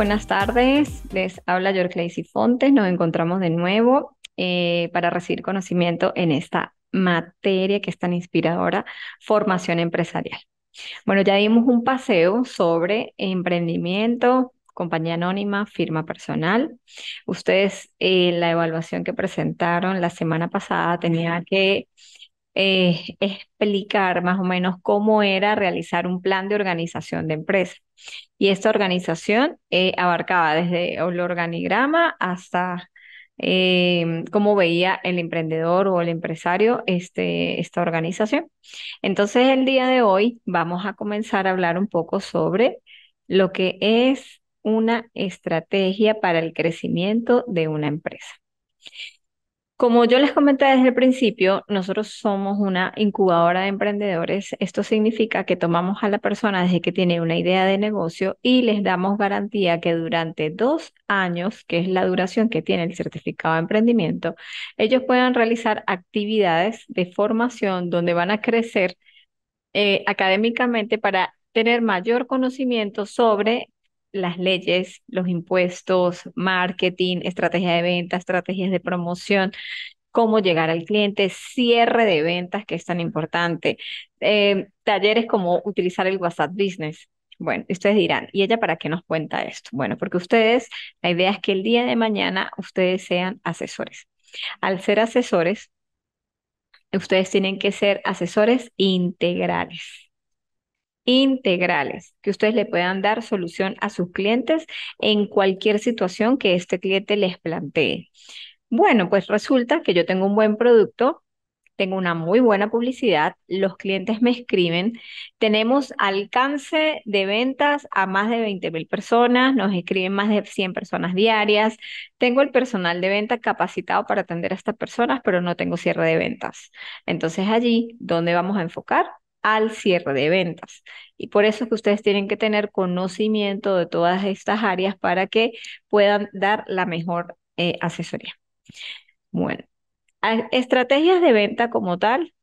buenas tardes. Les habla Lacey Fontes. Nos encontramos de nuevo eh, para recibir conocimiento en esta materia que es tan inspiradora, formación empresarial. Bueno, ya dimos un paseo sobre emprendimiento, compañía anónima, firma personal. Ustedes, eh, la evaluación que presentaron la semana pasada tenía que eh, explicar más o menos cómo era realizar un plan de organización de empresa. Y esta organización eh, abarcaba desde el organigrama hasta eh, cómo veía el emprendedor o el empresario este, esta organización. Entonces, el día de hoy vamos a comenzar a hablar un poco sobre lo que es una estrategia para el crecimiento de una empresa. Como yo les comenté desde el principio, nosotros somos una incubadora de emprendedores. Esto significa que tomamos a la persona desde que tiene una idea de negocio y les damos garantía que durante dos años, que es la duración que tiene el certificado de emprendimiento, ellos puedan realizar actividades de formación donde van a crecer eh, académicamente para tener mayor conocimiento sobre las leyes, los impuestos, marketing, estrategia de ventas, estrategias de promoción, cómo llegar al cliente, cierre de ventas, que es tan importante, eh, talleres como utilizar el WhatsApp Business. Bueno, ustedes dirán, ¿y ella para qué nos cuenta esto? Bueno, porque ustedes, la idea es que el día de mañana ustedes sean asesores. Al ser asesores, ustedes tienen que ser asesores integrales integrales, que ustedes le puedan dar solución a sus clientes en cualquier situación que este cliente les plantee. Bueno, pues resulta que yo tengo un buen producto, tengo una muy buena publicidad, los clientes me escriben, tenemos alcance de ventas a más de 20 mil personas, nos escriben más de 100 personas diarias, tengo el personal de venta capacitado para atender a estas personas, pero no tengo cierre de ventas. Entonces allí, ¿dónde vamos a enfocar? al cierre de ventas. Y por eso es que ustedes tienen que tener conocimiento de todas estas áreas para que puedan dar la mejor eh, asesoría. Bueno, estrategias de venta como tal,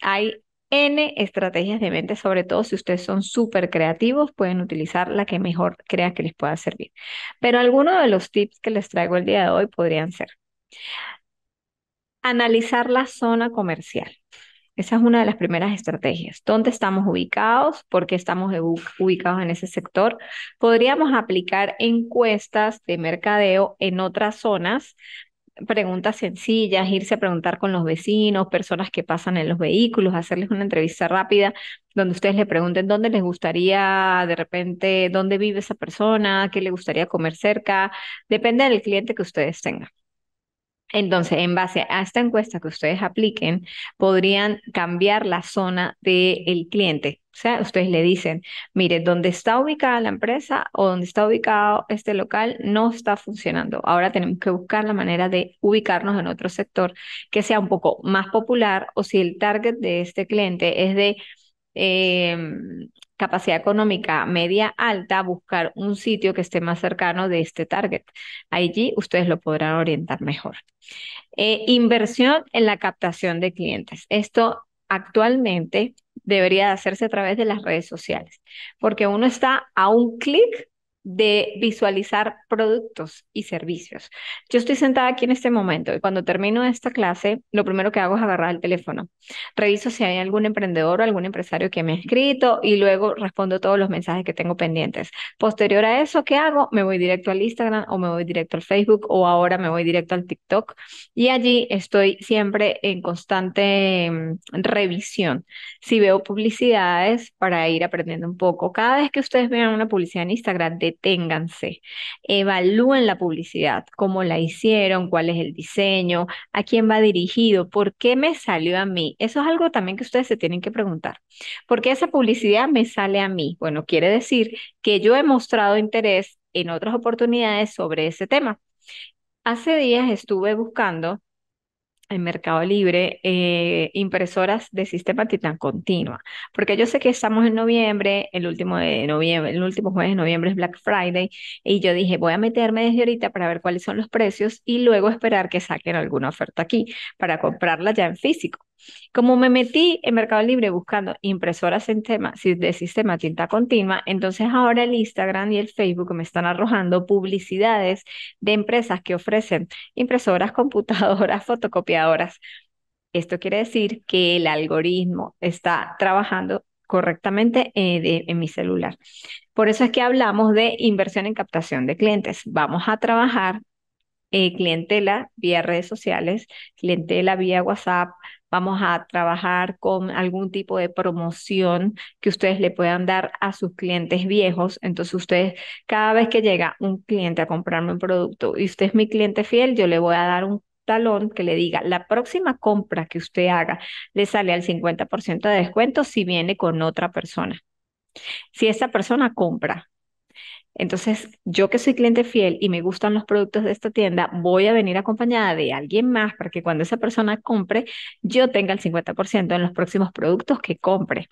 hay N estrategias de venta, sobre todo si ustedes son súper creativos, pueden utilizar la que mejor crea que les pueda servir. Pero algunos de los tips que les traigo el día de hoy podrían ser analizar la zona comercial. Esa es una de las primeras estrategias. ¿Dónde estamos ubicados? ¿Por qué estamos ubicados en ese sector? Podríamos aplicar encuestas de mercadeo en otras zonas, preguntas sencillas, irse a preguntar con los vecinos, personas que pasan en los vehículos, hacerles una entrevista rápida donde ustedes le pregunten dónde les gustaría, de repente, dónde vive esa persona, qué le gustaría comer cerca. Depende del cliente que ustedes tengan. Entonces, en base a esta encuesta que ustedes apliquen, podrían cambiar la zona del cliente. O sea, ustedes le dicen, mire, donde está ubicada la empresa o donde está ubicado este local no está funcionando. Ahora tenemos que buscar la manera de ubicarnos en otro sector que sea un poco más popular o si el target de este cliente es de Em, capacidad económica media alta, buscar un sitio que esté más cercano de este target. Allí ustedes lo podrán orientar mejor. Eh, inversión en la captación de clientes. Esto actualmente debería de hacerse a través de las redes sociales, porque uno está a un clic de visualizar productos y servicios. Yo estoy sentada aquí en este momento y cuando termino esta clase, lo primero que hago es agarrar el teléfono. Reviso si hay algún emprendedor o algún empresario que me ha escrito y luego respondo todos los mensajes que tengo pendientes. Posterior a eso, ¿qué hago? Me voy directo al Instagram o me voy directo al Facebook o ahora me voy directo al TikTok y allí estoy siempre en constante mm, revisión. Si veo publicidades para ir aprendiendo un poco, cada vez que ustedes vean una publicidad en Instagram deténganse, evalúen la publicidad, cómo la hicieron, cuál es el diseño, a quién va dirigido, por qué me salió a mí. Eso es algo también que ustedes se tienen que preguntar. ¿Por qué esa publicidad me sale a mí? Bueno, quiere decir que yo he mostrado interés en otras oportunidades sobre ese tema. Hace días estuve buscando en Mercado Libre eh, impresoras de sistema Titan Continua, porque yo sé que estamos en noviembre, el último de noviembre, el último jueves de noviembre es Black Friday y yo dije, voy a meterme desde ahorita para ver cuáles son los precios y luego esperar que saquen alguna oferta aquí para comprarla ya en físico. Como me metí en Mercado Libre buscando impresoras de sistema tinta continua, entonces ahora el Instagram y el Facebook me están arrojando publicidades de empresas que ofrecen impresoras, computadoras, fotocopiadoras. Esto quiere decir que el algoritmo está trabajando correctamente eh, en mi celular. Por eso es que hablamos de inversión en captación de clientes. Vamos a trabajar eh, clientela vía redes sociales, clientela vía WhatsApp. Vamos a trabajar con algún tipo de promoción que ustedes le puedan dar a sus clientes viejos. Entonces ustedes, cada vez que llega un cliente a comprarme un producto y usted es mi cliente fiel, yo le voy a dar un talón que le diga, la próxima compra que usted haga le sale al 50% de descuento si viene con otra persona. Si esa persona compra entonces, yo que soy cliente fiel y me gustan los productos de esta tienda, voy a venir acompañada de alguien más para que cuando esa persona compre, yo tenga el 50% en los próximos productos que compre.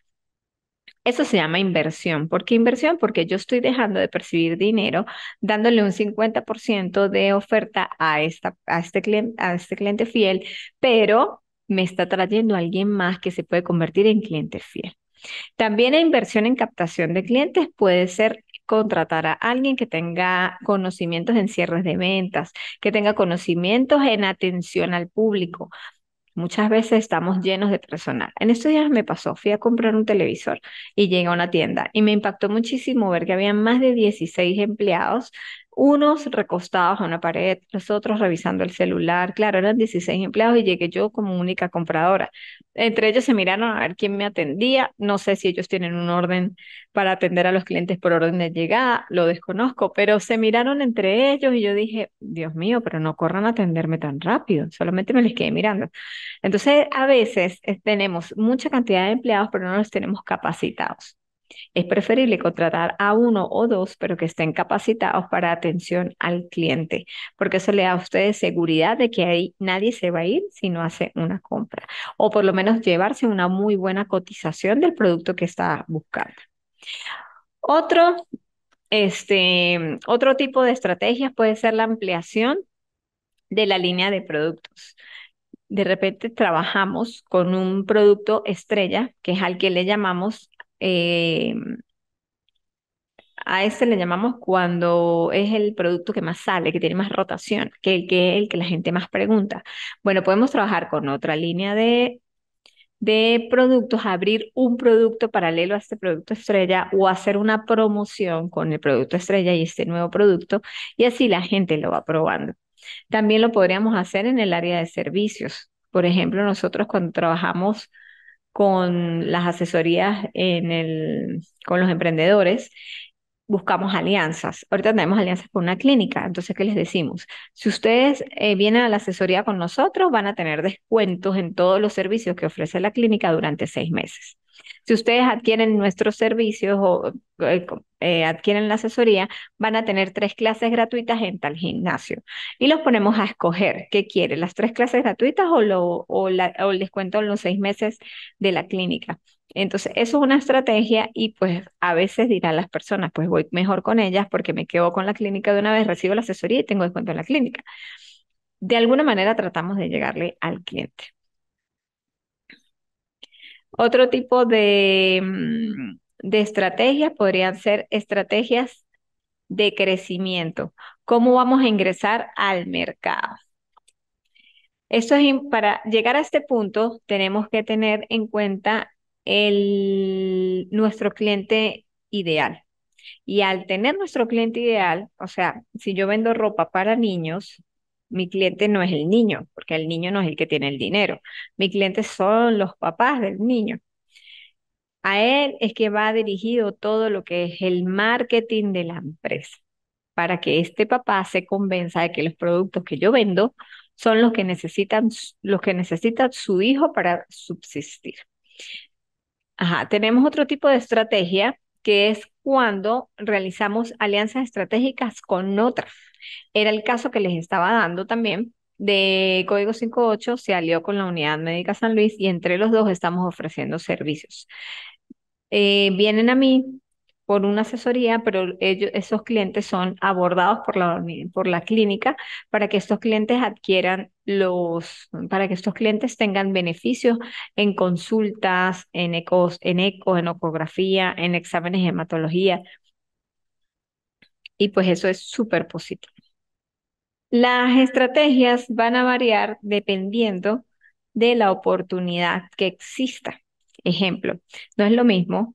Eso se llama inversión. ¿Por qué inversión? Porque yo estoy dejando de percibir dinero dándole un 50% de oferta a, esta, a, este cliente, a este cliente fiel, pero me está trayendo a alguien más que se puede convertir en cliente fiel. También la inversión en captación de clientes puede ser contratar a alguien que tenga conocimientos en cierres de ventas, que tenga conocimientos en atención al público. Muchas veces estamos llenos de personal. En estos días me pasó, fui a comprar un televisor y llegué a una tienda y me impactó muchísimo ver que había más de 16 empleados unos recostados a una pared, los otros revisando el celular. Claro, eran 16 empleados y llegué yo como única compradora. Entre ellos se miraron a ver quién me atendía. No sé si ellos tienen un orden para atender a los clientes por orden de llegada, lo desconozco, pero se miraron entre ellos y yo dije, Dios mío, pero no corran a atenderme tan rápido, solamente me les quedé mirando. Entonces, a veces eh, tenemos mucha cantidad de empleados, pero no los tenemos capacitados. Es preferible contratar a uno o dos, pero que estén capacitados para atención al cliente, porque eso le da a ustedes seguridad de que ahí nadie se va a ir si no hace una compra, o por lo menos llevarse una muy buena cotización del producto que está buscando. Otro, este, otro tipo de estrategias puede ser la ampliación de la línea de productos de repente trabajamos con un producto estrella, que es al que le llamamos eh, a ese le llamamos cuando es el producto que más sale, que tiene más rotación, que el que, el que la gente más pregunta. Bueno, podemos trabajar con otra línea de, de productos, abrir un producto paralelo a este producto estrella o hacer una promoción con el producto estrella y este nuevo producto y así la gente lo va probando. También lo podríamos hacer en el área de servicios. Por ejemplo, nosotros cuando trabajamos con las asesorías con los emprendedores, buscamos alianzas. Ahorita tenemos alianzas con una clínica, entonces, ¿qué les decimos? Si ustedes eh, vienen a la asesoría con nosotros, van a tener descuentos en todos los servicios que ofrece la clínica durante seis meses. Si ustedes adquieren nuestros servicios o eh, eh, adquieren la asesoría, van a tener tres clases gratuitas en tal gimnasio y los ponemos a escoger qué quiere, las tres clases gratuitas o, o el descuento en los seis meses de la clínica. Entonces, eso es una estrategia y pues a veces dirán las personas, pues voy mejor con ellas porque me quedo con la clínica de una vez, recibo la asesoría y tengo descuento en la clínica. De alguna manera tratamos de llegarle al cliente. Otro tipo de, mm, de estrategias podrían ser estrategias de crecimiento. ¿Cómo vamos a ingresar al mercado? Esto es para llegar a este punto tenemos que tener en cuenta el, nuestro cliente ideal. Y al tener nuestro cliente ideal, o sea, si yo vendo ropa para niños, mi cliente no es el niño, porque el niño no es el que tiene el dinero. Mi cliente son los papás del niño. A él es que va dirigido todo lo que es el marketing de la empresa, para que este papá se convenza de que los productos que yo vendo son los que necesitan, los que necesita su hijo para subsistir. Ajá, tenemos otro tipo de estrategia que es cuando realizamos alianzas estratégicas con otras. Era el caso que les estaba dando también de Código 58, se alió con la Unidad Médica San Luis y entre los dos estamos ofreciendo servicios. Eh, vienen a mí por una asesoría, pero ellos, esos clientes son abordados por la, por la clínica para que estos clientes adquieran los, para que estos clientes tengan beneficios en consultas, en ecos, en en ecografía, en exámenes de hematología. Y pues eso es súper positivo. Las estrategias van a variar dependiendo de la oportunidad que exista. Ejemplo, no es lo mismo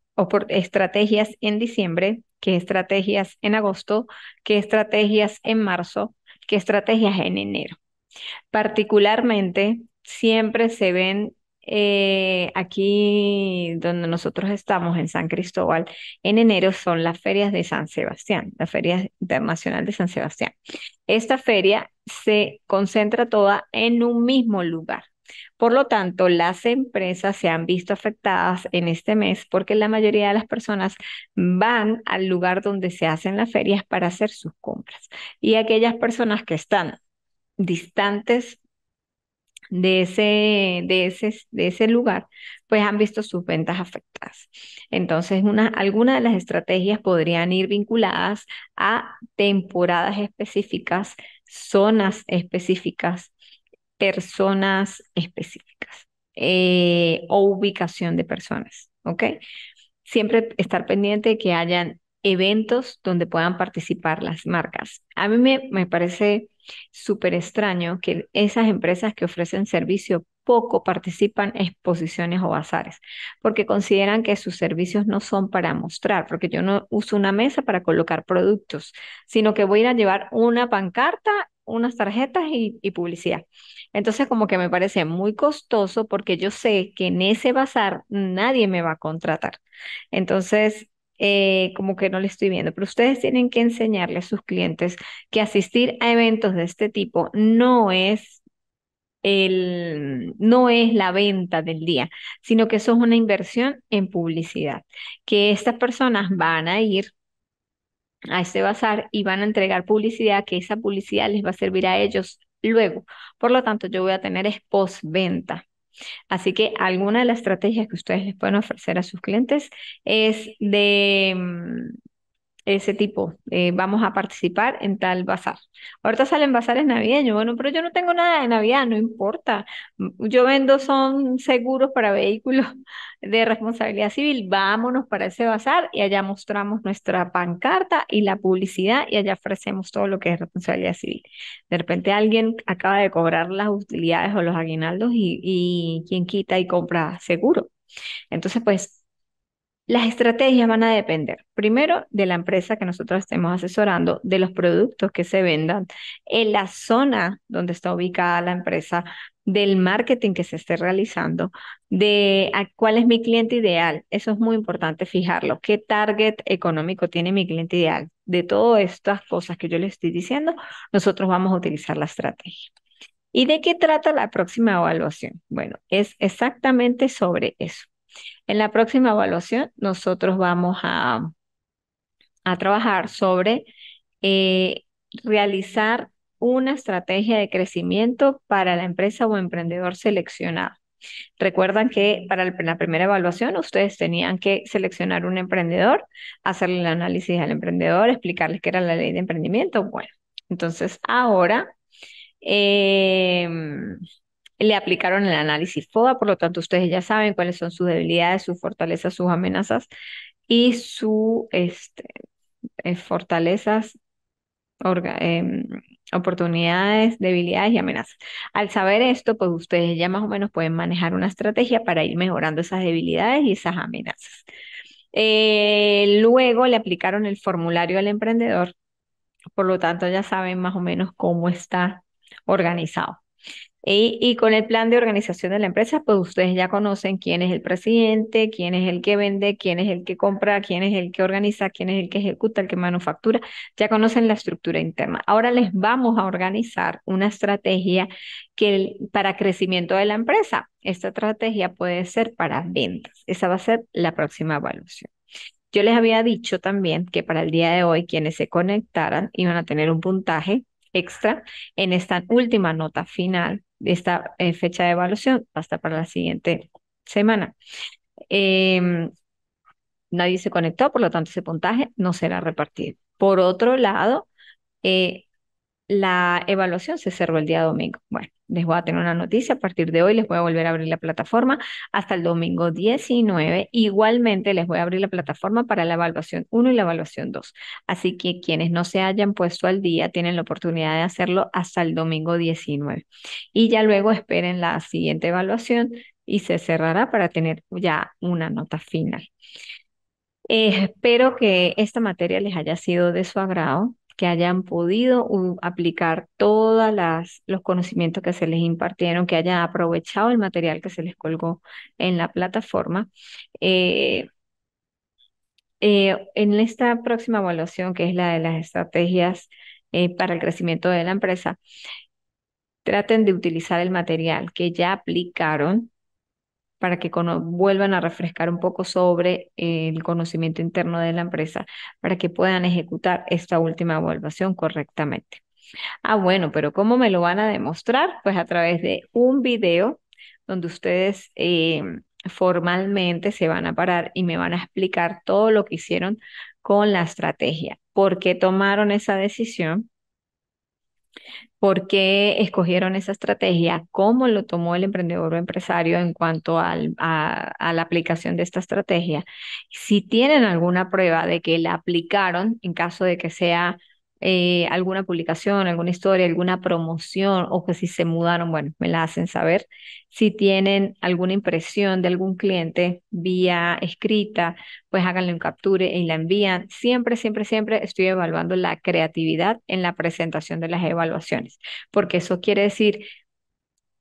estrategias en diciembre, qué estrategias en agosto, qué estrategias en marzo, qué estrategias en enero. Particularmente, siempre se ven eh, aquí donde nosotros estamos, en San Cristóbal, en enero son las ferias de San Sebastián, la Feria Internacional de San Sebastián. Esta feria se concentra toda en un mismo lugar. Por lo tanto, las empresas se han visto afectadas en este mes porque la mayoría de las personas van al lugar donde se hacen las ferias para hacer sus compras. Y aquellas personas que están distantes de ese, de ese, de ese lugar, pues han visto sus ventas afectadas. Entonces, una, algunas de las estrategias podrían ir vinculadas a temporadas específicas, zonas específicas, personas específicas eh, o ubicación de personas, ¿ok? Siempre estar pendiente de que hayan eventos donde puedan participar las marcas. A mí me, me parece súper extraño que esas empresas que ofrecen servicio poco participan en exposiciones o bazares, porque consideran que sus servicios no son para mostrar, porque yo no uso una mesa para colocar productos, sino que voy a llevar una pancarta, unas tarjetas y, publicidad. Entonces, como que me parece muy costoso porque yo sé que en ese bazar nadie me va a contratar. Entonces, eh, como que no le estoy viendo, pero ustedes tienen que enseñarle a sus clientes que asistir a eventos de este tipo no es no es la venta del día, sino que eso es una inversión en publicidad, que estas personas van a ir a este bazar y van a entregar publicidad que esa publicidad les va a servir a ellos luego. Por lo tanto, yo voy a tener es postventa. Así que alguna de las estrategias que ustedes les pueden ofrecer a sus clientes es de mm, ese tipo, eh, vamos a participar en tal bazar. Ahorita salen bazares navideños, bueno, pero yo no tengo nada de Navidad, no importa. Mm, yo vendo son seguros para vehículos de responsabilidad civil, vámonos para ese bazar y allá mostramos nuestra pancarta y la publicidad y allá ofrecemos todo lo que es responsabilidad civil. De repente alguien acaba de cobrar las utilidades o los aguinaldos y, y quien quita y compra seguro. Entonces, pues las estrategias van a depender, primero, de la empresa que nosotros estemos asesorando, de los productos que se vendan, en la zona donde está ubicada la empresa, del marketing que se esté realizando, de cuál es mi cliente ideal. Eso es muy importante fijarlo. ¿Qué target económico tiene mi cliente ideal? De todas estas cosas que yo le estoy diciendo, nosotros vamos a utilizar la estrategia. ¿Y de qué trata la próxima evaluación? Bueno, es exactamente sobre eso. En la próxima evaluación nosotros vamos a, trabajar sobre eh, realizar una estrategia de crecimiento para la empresa o emprendedor seleccionado. Recuerdan que para la primera evaluación ustedes tenían que seleccionar un emprendedor, hacerle el análisis al emprendedor, explicarles qué era la ley de emprendimiento. Bueno, entonces ahora em, le aplicaron el análisis FODA, por lo tanto ustedes ya saben cuáles son sus debilidades, sus fortalezas, sus amenazas y sus este, eh, fortalezas, em, oportunidades, debilidades y amenazas. Al saber esto, pues ustedes ya más o menos pueden manejar una estrategia para ir mejorando esas debilidades y esas amenazas. Eh, luego le aplicaron el formulario al emprendedor, por lo tanto ya saben más o menos cómo está organizado. Y, con el plan de organización de la empresa, pues ustedes ya conocen quién es el presidente, quién es el que vende, quién es el que compra, quién es el que organiza, quién es el que ejecuta, el que manufactura. Ya conocen la estructura interna. Ahora les vamos a organizar una estrategia que para crecimiento de la empresa. Esta estrategia puede ser para ventas. Esa va a ser la próxima evaluación. Yo les había dicho también que para el día de hoy quienes se conectaran iban a tener un puntaje extra en esta última nota final esta eh, fecha de evaluación hasta para la siguiente semana. Em, nadie se conectó, por lo tanto ese puntaje no será repartido. Por otro lado, eh, la evaluación se cerró el día domingo. Bueno, les voy a tener una noticia. A partir de hoy les voy a volver a abrir la plataforma hasta el domingo 19. Igualmente les voy a abrir la plataforma para la evaluación 1 y la evaluación 2. Así que quienes no se hayan puesto al día tienen la oportunidad de hacerlo hasta el domingo 19. Y ya luego esperen la siguiente evaluación y se cerrará para tener ya una nota final. Eh, espero que esta materia les haya sido de su agrado que hayan podido um, aplicar todos los conocimientos que se les impartieron, que hayan aprovechado el material que se les colgó en la plataforma. Eh, eh, en esta próxima evaluación, que es la de las estrategias eh, para el crecimiento de la empresa, traten de utilizar el material que ya aplicaron para que vuelvan a refrescar un poco sobre eh, el conocimiento interno de la empresa, para que puedan ejecutar esta última evaluación correctamente. Ah, bueno, pero ¿cómo me lo van a demostrar? Pues a través de un video donde ustedes eh, formalmente se van a parar y me van a explicar todo lo que hicieron con la estrategia, por qué tomaron esa decisión, ¿Por qué escogieron esa estrategia? ¿Cómo lo tomó el emprendedor o empresario en cuanto a, a, la aplicación de esta estrategia? Si tienen alguna prueba de que la aplicaron, en caso de que sea eh, alguna publicación, alguna historia, alguna promoción o que si se mudaron, bueno, me la hacen saber. Si tienen alguna impresión de algún cliente vía escrita, pues háganle un capture y la envían. Siempre, siempre, siempre estoy evaluando la creatividad en la presentación de las evaluaciones, porque eso quiere decir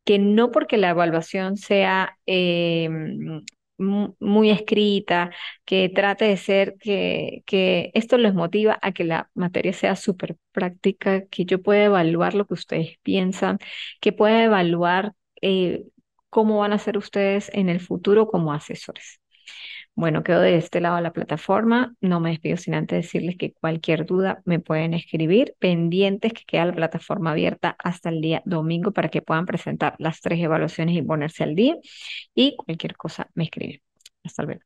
que no porque la evaluación sea em, muy escrita, que trate de ser, que, que esto les motiva a que la materia sea súper práctica, que yo pueda evaluar lo que ustedes piensan, que pueda evaluar eh, cómo van a ser ustedes en el futuro como asesores. Bueno, quedo de este lado de la plataforma. No me despido sin antes decirles que cualquier duda me pueden escribir. Pendientes que queda la plataforma abierta hasta el día domingo para que puedan presentar las tres evaluaciones y ponerse al día. Y cualquier cosa me escriben. Hasta luego.